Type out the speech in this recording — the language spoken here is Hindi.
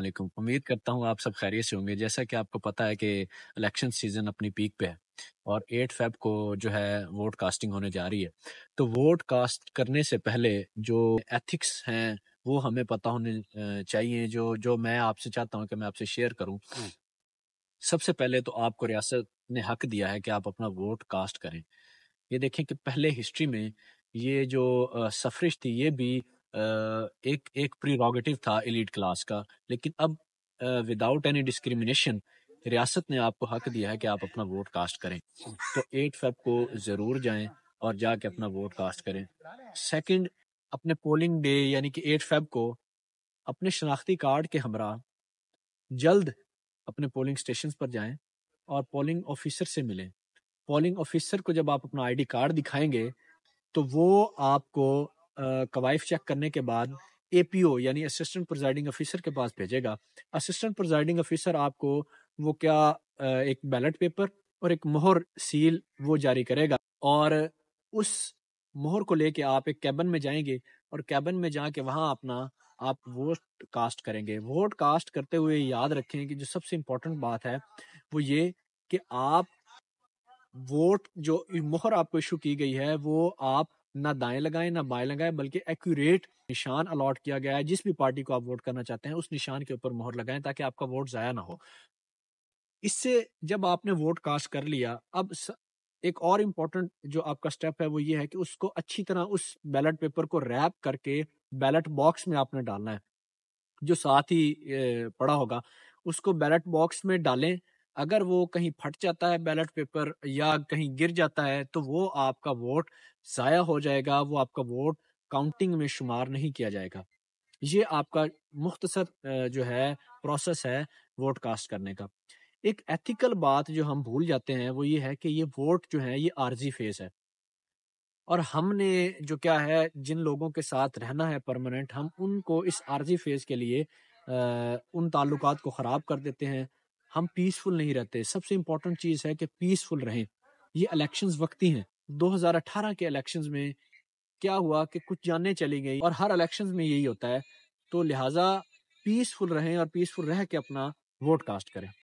वालेकुम उम्मीद करता हूँ आप सब खैरियत से होंगे जैसा कि आपको पता है कि इलेक्शन सीजन अपनी पीक पे है और एट फेब को जो है वोट कास्टिंग होने जा रही है तो वोट कास्ट करने से पहले जो एथिक्स हैं वो हमें पता होने चाहिए जो जो मैं आपसे चाहता हूँ कि मैं आपसे शेयर करूँ सबसे पहले तो आपको रियासत ने हक दिया है कि आप अपना वोट कास्ट करें ये देखें कि पहले हिस्ट्री में ये जो सफरिश थी ये भी एक एक प्रीरोगेटिव था एलिट क्लास का लेकिन अब विदाउट एनी डिस्क्रिमिनेशन रियासत ने आपको हक दिया है कि आप अपना वोट कास्ट करें तो एट फेब को ज़रूर जाएं और जाके अपना वोट कास्ट करें सेकंड अपने पोलिंग डे यानी कि एट फेब को अपने शनाख्ती कार्ड के हमरा जल्द अपने पोलिंग स्टेशन पर जाएं और पोलिंग ऑफिसर से मिलें पोलिंग ऑफिसर को जब आप अपना आईडी कार्ड दिखाएंगे तो वो आपको कवायफ चेक करने के बाद एपीओ यानी असिस्टेंट प्रिजाइडिंग ऑफिसर के पास भेजेगा असिस्टेंट प्रिजाइडिंग ऑफिसर आपको वो क्या एक बैलेट पेपर और एक मोहर सील वो जारी करेगा और उस मोहर को लेके आप एक कैबन में जाएंगे और कैबन में जाके वहाँ अपना आप वोट कास्ट करेंगे वोट कास्ट करते हुए याद रखें कि जो सबसे इम्पोर्टेंट बात है वो ये कि आप वोट जो मोहर आपको इशू की गई है वो आप ना दाएं लगाएं ना बाएं लगाएं बल्कि एक्यूरेट निशान अलॉट किया गया है जिस भी पार्टी को आप वोट करना चाहते हैं उस निशान के ऊपर मोहर लगाएं ताकि आपका वोट जाया ना हो इससे जब आपने वोट कास्ट कर लिया अब स... एक और इम्पोर्टेंट जो आपका स्टेप है वो ये है कि उसको अच्छी तरह उस बैलेट पेपर को रैप करके बैलेट बॉक्स में आपने डालना है जो साथ ही पड़ा होगा उसको बैलेट बॉक्स में डालें अगर वो कहीं फट जाता है बैलेट पेपर या कहीं गिर जाता है तो वो आपका वोट ज़ाया हो जाएगा वो आपका वोट काउंटिंग में शुमार नहीं किया जाएगा ये आपका मुख्तसर जो है प्रोसेस है वोट कास्ट करने का एक एथिकल बात जो हम भूल जाते हैं वो ये है कि ये वोट जो है ये आर्जी फेस है और हमने जो क्या है जिन लोगों के साथ रहना है परमानेंट हम उनको इस आर्जी फेज के लिए आ, उन ताल्लुकात को ख़राब कर देते हैं हम पीसफुल नहीं रहते सबसे इम्पोर्टेंट चीज़ है कि पीसफुल रहें ये इलेक्शंस वक्ती हैं 2018 के इलेक्शंस में क्या हुआ कि कुछ जानने चली गई और हर इलेक्शंस में यही होता है तो लिहाजा पीसफुल रहें और पीसफुल रह के अपना वोट कास्ट करें